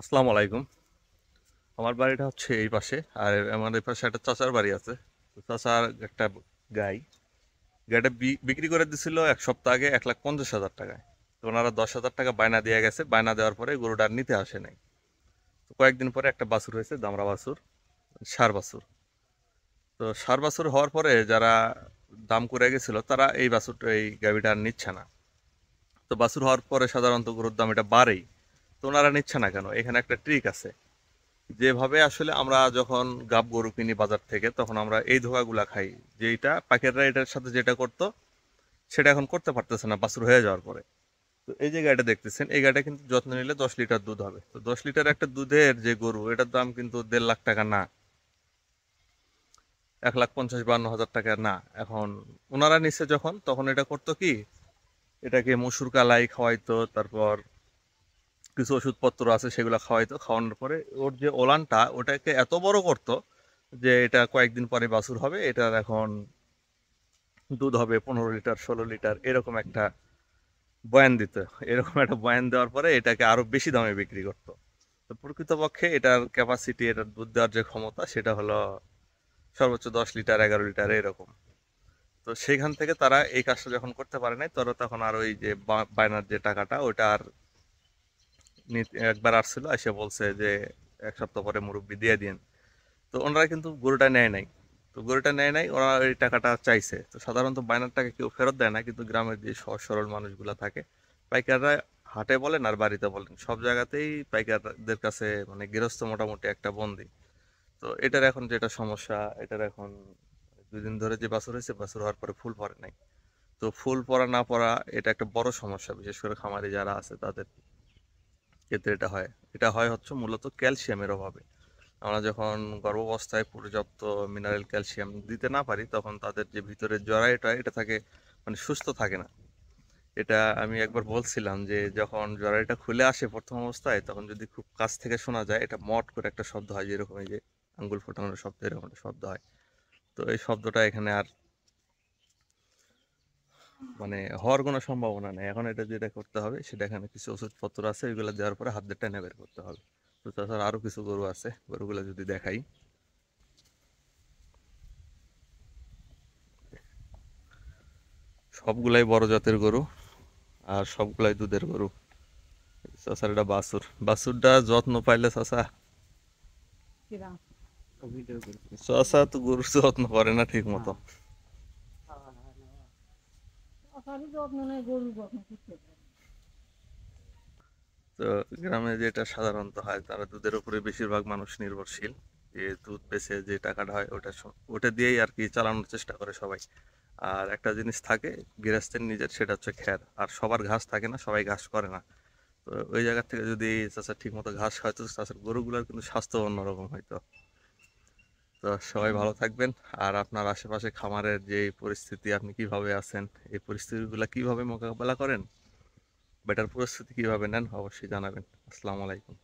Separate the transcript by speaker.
Speaker 1: আসসালামু আলাইকুম আমার বাড়িটা হচ্ছে এই পাশে আর আমার এই পাশে একটা চাচার বাড়ি আছে চাচার একটা গাই গাইটা বিক্রি করে দিছিল এক সপ্তাহ আগে এক লাখ পঞ্চাশ হাজার টাকায় তো ওনারা দশ হাজার টাকা বায়না দেওয়া গেছে বায়না দেওয়ার পরে গরুটা নিতে আসে নাই তো কয়েকদিন পরে একটা বাছুর হয়েছে দামরা বাছুর সার বাছুর তো সার বাছুর হওয়ার পরে যারা দাম করে গেছিলো তারা এই বাসুরটা এই গাভিটা আর নিচ্ছে না তো বাছুর হওয়ার পরে সাধারণত গরুর দাম এটা বাড়েই তো ওনারা নিচ্ছে না কেন এখানে একটা ট্রিক আছে যেভাবে আসলে আমরা যখন গাব গরু কিনি বাজার থেকে তখন আমরা এই ধোকাগুলা খাই যেটা পাখিরা এটার সাথে যেটা করতো সেটা এখন করতে পারতেছে না বাসুর হয়ে যাওয়ার পরে তো এই যে গাড়িটা দেখতেছেন এই গাড়িটা কিন্তু যত্ন নিলে দশ লিটার দুধ হবে তো দশ লিটার একটা দুধের যে গরু এটার দাম কিন্তু দেড় লাখ টাকা না এক লাখ পঞ্চাশ বান্ন হাজার টাকা না এখন ওনারা নিচ্ছে যখন তখন এটা করতো কি এটাকে মসুর কালাই খাওয়াইতো তারপর কিছু ওষুধপত্র আছে সেগুলো খাওয়াইতো খাওয়ানোর পরে ওর যে ওলানটা ওটাকে এত বড় করত যে এটা কয়েকদিন পরে বাছুর হবে এটার এখন দুধ হবে পনেরো লিটার ষোলো লিটার এরকম একটা বয়ান দিত এরকম একটা বয়ান দেওয়ার পরে এটাকে আরও বেশি দামে বিক্রি করত তো প্রকৃতপক্ষে এটার ক্যাপাসিটি এটার দুধ দেওয়ার যে ক্ষমতা সেটা হলো সর্বোচ্চ দশ লিটার এগারো লিটার এরকম তো সেইখান থেকে তারা এই কাজটা যখন করতে পারে নাই তারা তখন আর ওই যে বায়নার যে টাকাটা ওটা আর একবার আসছিল এসে বলছে যে এক সপ্তাহ পরে মুরব্বী দিয়ে দিন তো ওনারা কিন্তু গরুটা নেয় নাই তো গরুটা নেয় নাই ওরা এই টাকাটা চাইছে তো সাধারণত বাইনার টাকা কেউ ফেরত দেয় না কিন্তু গ্রামের যে সহজ সরল মানুষগুলো থাকে পাইকাররা হাটে বলেন আর বাড়িতে বলেন সব জায়গাতেই পাইকারদের কাছে মানে গৃহস্থ মোটামুটি একটা বন্দি তো এটার এখন যেটা সমস্যা এটার এখন দুদিন ধরে যে বাছুর হয়েছে বাসুর হওয়ার পরে ফুল পরে নাই তো ফুল পরা না পরা এটা একটা বড় সমস্যা বিশেষ করে খামারে যারা আছে তাদের ক্ষেত্রে এটা হয় এটা হয় হচ্ছে মূলত ক্যালসিয়ামের অভাবে আমরা যখন গর্ভাবস্থায় পর্যাপ্ত মিনারেল ক্যালসিয়াম দিতে না পারি তখন তাদের যে ভিতরে জরায়ুটা এটা থাকে মানে সুস্থ থাকে না এটা আমি একবার বলছিলাম যে যখন জরায়ুটা খুলে আসে প্রথম অবস্থায় তখন যদি খুব কাছ থেকে শোনা যায় এটা মট করে একটা শব্দ হয় যেরকম এই যে আঙ্গুল ফোটানোর শব্দ এরকম একটা শব্দ হয় তো এই শব্দটা এখানে আর মানে হওয়ার কোনো সম্ভাবনা নেই এখন এটা যেটা করতে হবে সেটা এখানে কিছু ওষুধপত্র আছে ওইগুলো দেওয়ার পরে হাত দেড়টা নেবের করতে হবে তো তাছাড়া আরও কিছু গরু আছে গরুগুলো যদি দেখাই সবগুলাই বড় জাতের গরু আর সবগুলাই দুধের গরু চাষার এটা বাসুর বাসুরটা যত্ন পাইলে চাষা চাষা তো গরুর যত্ন করে না ঠিক মতো হ্যাঁ। তো গ্রামে যেটা সাধারণত হয় তারা দুধের উপরে বেশিরভাগ মানুষ নির্ভরশীল যে দুধ যে টাকাটা হয় ওটা ওটা দিয়েই আর কি চালানোর চেষ্টা করে সবাই আর একটা জিনিস থাকে গৃহস্থের নিজের সেটা হচ্ছে খ্যার আর সবার ঘাস থাকে না সবাই ঘাস করে না তো ওই জায়গা থেকে যদি চাষার মতো ঘাস খাওয়াতো গরু গরুগুলোর কিন্তু স্বাস্থ্য অন্যরকম হয়তো তো সবাই ভালো থাকবেন আর আপনার আশেপাশে খামারের যে পরিস্থিতি আপনি কিভাবে আছেন এই পরিস্থিতিগুলো কিভাবে মোকাবেলা করেন বেটার পরিস্থিতি কিভাবে নেন অবশ্যই জানাবেন আসসালামু আলাইকুম